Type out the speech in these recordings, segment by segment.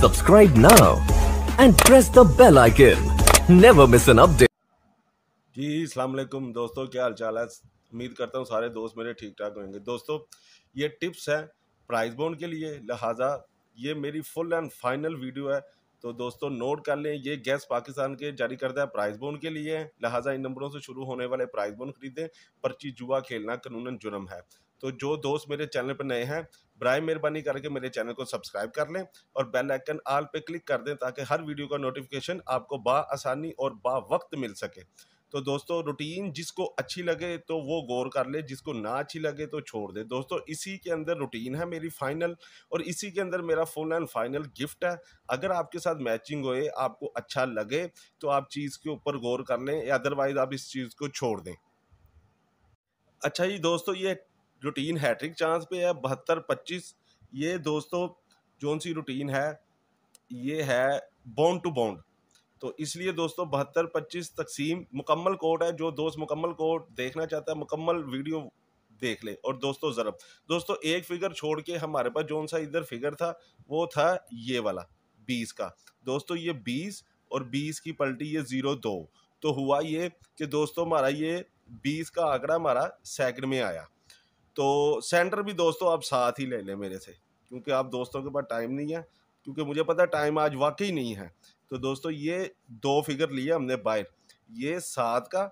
Subscribe now and press the bell icon. Never miss an update. जी अस्सलाम वालेकुम दोस्तों क्या हालचाल है उम्मीद करता हूँ सारे दोस्त मेरे ठीक ठाक होंगे दोस्तों ये टिप्स है प्राइस बोन के लिए लिहाजा ये मेरी फुल एंड फाइनल वीडियो है तो दोस्तों नोट कर लें ये गैस पाकिस्तान के जारी करता है प्राइस बोन के लिए लिहाजा इन नंबरों से शुरू होने वाले प्राइस बोन खरीदें पर्ची जुआ खेलना कानूनन जुर्म है तो जो दोस्त मेरे चैनल पर नए हैं ब्राय मेहरबानी करके मेरे चैनल को सब्सक्राइब कर लें और बेल आइकन आल पे क्लिक कर दें ताकि हर वीडियो का नोटिफिकेशन आपको बा आसानी और बा वक्त मिल सके तो दोस्तों रूटीन जिसको अच्छी लगे तो वो गौर कर ले जिसको ना अच्छी लगे तो छोड़ दे दोस्तों इसी के अंदर रूटीन है मेरी फाइनल और इसी के अंदर मेरा फुल एंड फाइनल गिफ्ट है अगर आपके साथ मैचिंग होए आपको अच्छा लगे तो आप चीज़ के ऊपर गौर कर लें अदरवाइज़ आप इस चीज़ को छोड़ दें अच्छा जी दोस्तों ये रूटीन हैट्रिक चांस पे है बहत्तर पच्चीस ये दोस्तों जोन सी रूटीन है ये है बाउंड टू बाउंड तो इसलिए दोस्तों बहत्तर पच्चीस तकसीम मुकम्मल कोड है जो दोस्त मुकम्मल कोड देखना चाहता है मुकम्मल वीडियो देख ले और दोस्तों ज़रब दोस्तों एक फिगर छोड़ के हमारे पास जोन सा इधर फिगर था वो था ये वाला बीस का दोस्तों ये बीस और बीस की पलटी ये ज़ीरो दो तो हुआ ये कि दोस्तों हमारा ये बीस का आंकड़ा हमारा सेकंड में आया तो सेंटर भी दोस्तों आप साथ ही ले लें मेरे से क्योंकि आप दोस्तों के पास टाइम नहीं है क्योंकि मुझे पता टाइम आज वाकई नहीं है तो दोस्तों ये दो फिगर लिए हमने बाहर ये सात का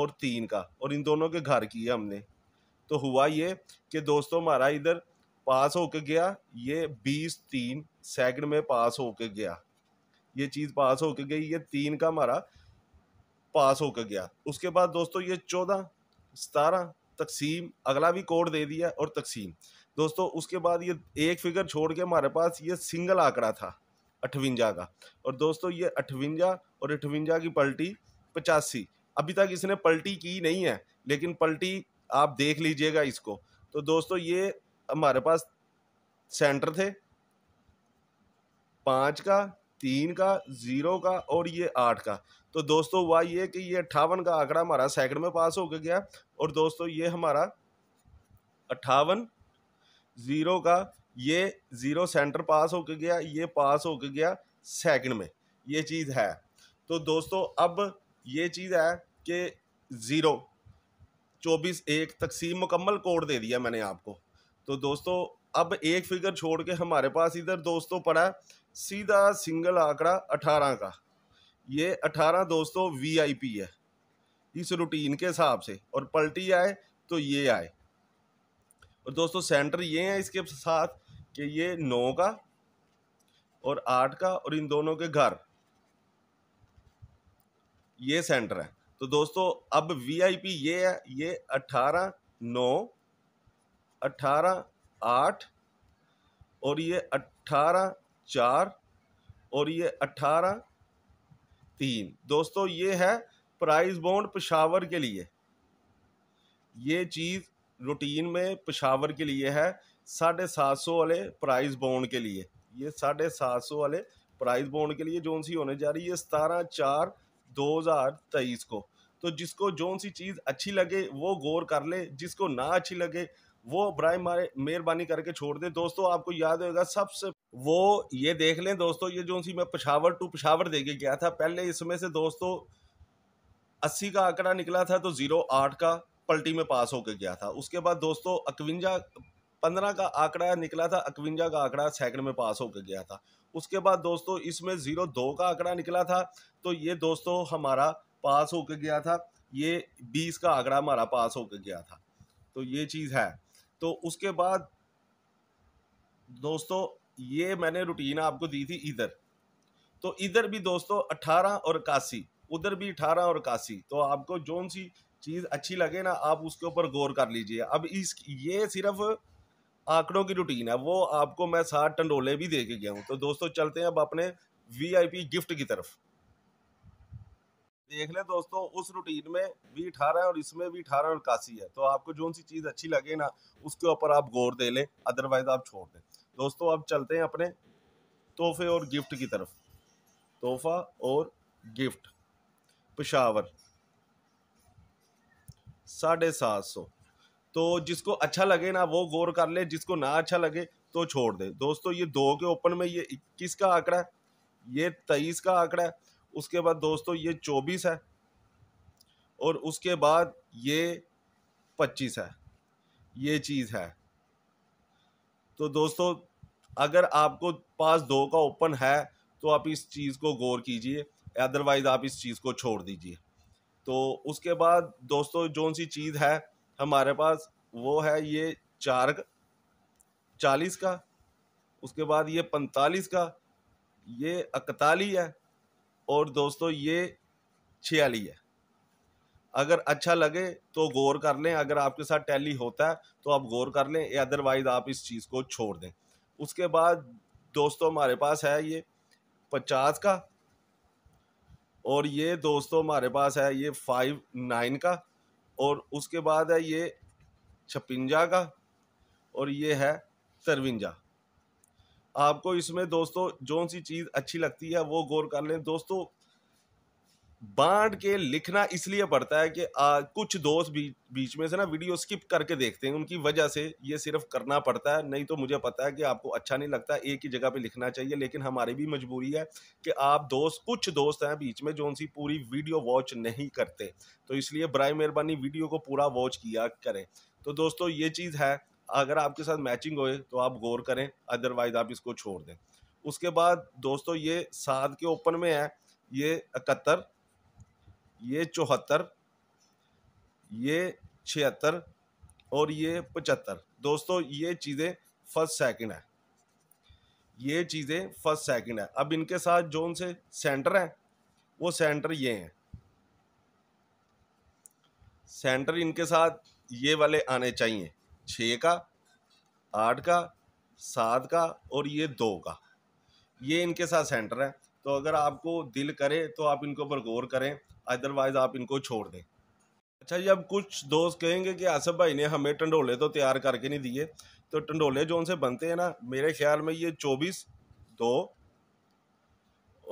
और तीन का और इन दोनों के घर किए हमने तो हुआ ये कि दोस्तों हमारा इधर पास होके गया ये बीस तीन सेकंड में पास होके गया ये चीज़ पास होके गई ये तीन का हमारा पास होके गया उसके बाद दोस्तों ये चौदह सतारह तकसीम अगला भी कोड दे दिया और तकसीम दोस्तों उसके बाद ये एक फिगर छोड़ के हमारे पास ये सिंगल आंकड़ा था अठवंजा का और दोस्तों ये अठवंजा और अठवंजा की पलटी पचासी अभी तक इसने पलटी की नहीं है लेकिन पलटी आप देख लीजिएगा इसको तो दोस्तों ये हमारे पास सेंटर थे पाँच का तीन का ज़ीरो का और ये आठ का तो दोस्तों हुआ ये कि ये अट्ठावन का आंकड़ा हमारा सेकंड में पास हो गया और दोस्तों ये हमारा अट्ठावन ज़ीरो का ये ज़ीरो सेंटर पास हो गया ये पास हो गया सेकंड में ये चीज़ है तो दोस्तों अब ये चीज़ है कि ज़ीरो चौबीस एक तकसीम मुकम्मल कोड दे दिया मैंने आपको तो दोस्तों अब एक फिगर छोड़ के हमारे पास इधर दोस्तों पड़ा सीधा सिंगल आंकड़ा अठारह का ये अठारह दोस्तों वीआईपी है इस रूटीन के हिसाब से और पलटी आए तो ये आए और दोस्तों सेंटर ये है इसके साथ कि ये नौ का और आठ का और इन दोनों के घर ये सेंटर है तो दोस्तों अब वीआईपी ये है ये अठारह नौ अठारह आठ और ये अट्ठारह चार और ये अट्ठारह तीन दोस्तों ये है प्राइस बॉन्ड पेशावर के लिए ये चीज़ रूटीन में पेशावर के लिए है साढ़े सात सौ वाले प्राइस बॉन्ड के लिए ये साढ़े सात सौ वाले प्राइस बॉन्ड के लिए जोन सी होने जा रही है सतारह चार दो हज़ार तेईस को तो जिसको जोन सी चीज़ अच्छी लगे वो गौर कर ले जिसको ना अच्छी लगे वो मारे मेहरबानी करके छोड़ दें दोस्तों आपको याद होगा सबसे वो ये देख लें दोस्तों ये जो सी मैं पशावर टू पशावर दे के गया था पहले इसमें से दोस्तों अस्सी का आंकड़ा निकला था तो ज़ीरो आठ का पलटी में पास होकर गया था उसके बाद दोस्तों इकवंजा पंद्रह का आंकड़ा निकला था इकवंजा का आंकड़ा सेकंड में पास होकर गया था उसके बाद दोस्तों इसमें ज़ीरो दो का आंकड़ा निकला था तो ये दोस्तों हमारा पास होकर गया था ये बीस का आंकड़ा हमारा पास होकर गया था तो ये चीज़ है तो उसके बाद दोस्तों ये मैंने रूटीन आपको दी थी इधर तो इधर भी दोस्तों अट्ठारह और इक्यासी उधर भी अठारह और इक्यासी तो आपको जोन सी चीज़ अच्छी लगे ना आप उसके ऊपर गौर कर लीजिए अब इस ये सिर्फ आंकड़ों की रूटीन है वो आपको मैं साठ टंडोले भी दे के गया हूँ तो दोस्तों चलते हैं अब अपने वीआईपी गिफ्ट की तरफ देख लें दोस्तों उस रूटीन में भी अठारह है और इसमें भी अठारह और इक्यासी है तो आपको जो सी चीज़ अच्छी लगे ना उसके ऊपर आप गौर दे लें अदरवाइज आप छोड़ दें दोस्तों अब चलते हैं अपने तोहफे और गिफ्ट की तरफ तोहफा और गिफ्ट पिशावर साढ़े सात सौ तो जिसको अच्छा लगे ना वो गौर कर ले जिसको ना अच्छा लगे तो छोड़ दे दोस्तों ये दो के ओपन में ये इक्कीस का आंकड़ा है ये तेईस का आंकड़ा है उसके बाद दोस्तों ये चौबीस है और उसके बाद ये पच्चीस है ये चीज़ है तो दोस्तों अगर आपको पास दो का ओपन है तो आप इस चीज़ को गौर कीजिए अदरवाइज़ आप इस चीज़ को छोड़ दीजिए तो उसके बाद दोस्तों जौन सी चीज़ है हमारे पास वो है ये चार चालीस का उसके बाद ये पैंतालीस का ये इकतालीस है और दोस्तों ये छियाली है अगर अच्छा लगे तो गौर कर लें अगर आपके साथ टैली होता है तो आप गौर कर लें अदरवाइज आप इस चीज़ को छोड़ दें उसके बाद दोस्तों हमारे पास है ये पचास का और ये दोस्तों हमारे पास है ये फाइव नाइन का और उसके बाद है ये छपंजा का और ये है तरवंजा आपको इसमें दोस्तों जो सी चीज अच्छी लगती है वो गौर कर लें दोस्तों बांट के लिखना इसलिए पड़ता है कि आ, कुछ दोस्त बीच बीच में से ना वीडियो स्किप करके देखते हैं उनकी वजह से ये सिर्फ करना पड़ता है नहीं तो मुझे पता है कि आपको अच्छा नहीं लगता एक ही जगह पे लिखना चाहिए लेकिन हमारी भी मजबूरी है कि आप दोस्त कुछ दोस्त हैं बीच में जो उनसी पूरी वीडियो वॉच नहीं करते तो इसलिए बर मेहरबानी वीडियो को पूरा वॉच किया करें तो दोस्तों ये चीज़ है अगर आपके साथ मैचिंग होए तो आप गौर करें अदरवाइज आप इसको छोड़ दें उसके बाद दोस्तों ये सात के ओपन में है ये इकहत्तर ये चौहत्तर ये छिहत्तर और ये पचहत्तर दोस्तों ये चीज़ें फर्स्ट सेकंड है ये चीज़ें फर्स्ट सेकंड है अब इनके साथ जो उनसे सेंटर है वो सेंटर ये हैं सेंटर इनके साथ ये वाले आने चाहिए छः का आठ का सात का और ये दो का ये इनके साथ सेंटर है तो अगर आपको दिल करे तो आप इनके ऊपर गौर करें अदरवाइज़ आप इनको छोड़ दें अच्छा जी अब कुछ दोस्त कहेंगे कि आसफ भाई ने हमें टंडोले तो तैयार करके नहीं दिए तो टंडोले जो उनसे बनते हैं ना मेरे ख्याल में ये चौबीस दो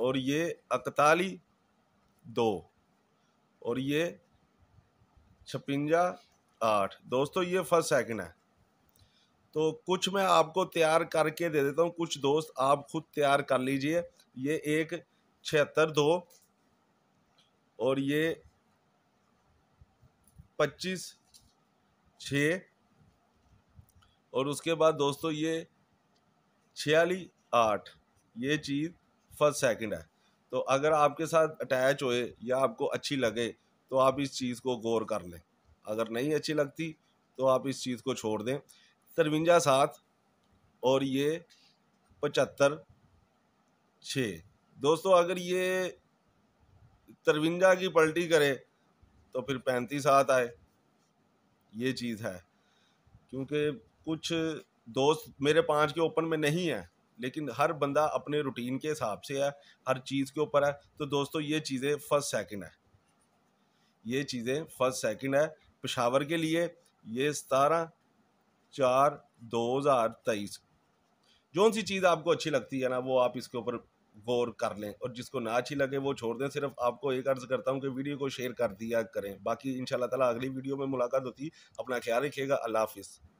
और ये इकतालीस दो और ये छपंजा आठ दोस्तों ये फर्स्ट सेकंड है तो कुछ मैं आपको तैयार करके दे देता हूँ कुछ दोस्त आप खुद तैयार कर लीजिए ये एक छिहत्तर दो और ये पच्चीस छ और उसके बाद दोस्तों ये छियाली आठ ये चीज़ फर्स्ट सेकंड है तो अगर आपके साथ अटैच होए या आपको अच्छी लगे तो आप इस चीज़ को गौर कर लें अगर नहीं अच्छी लगती तो आप इस चीज़ को छोड़ दें तिरवंजा सात और ये पचहत्तर छः दोस्तों अगर ये तिरवंजा की पलटी करे तो फिर पैंतीस सात आए ये चीज़ है क्योंकि कुछ दोस्त मेरे पाँच के ओपन में नहीं है लेकिन हर बंदा अपने रूटीन के हिसाब से है हर चीज़ के ऊपर है तो दोस्तों ये चीज़ें फर्स्ट सेकंड है ये चीज़ें फर्स्ट सेकंड है पेशावर के लिए ये सतारह चार दो हज़ार तेईस जौन सी चीज़ आपको अच्छी लगती है ना वो आप इसके ऊपर गौर कर लें और जिसको ना अच्छी लगे वो छोड़ दें सिर्फ आपको एक अर्ज़ करता हूँ कि वीडियो को शेयर कर दिया करें बाकी इन ताला अगली वीडियो में मुलाकात होती अपना ख्याल रखिएगा अल्लाह हाफिज़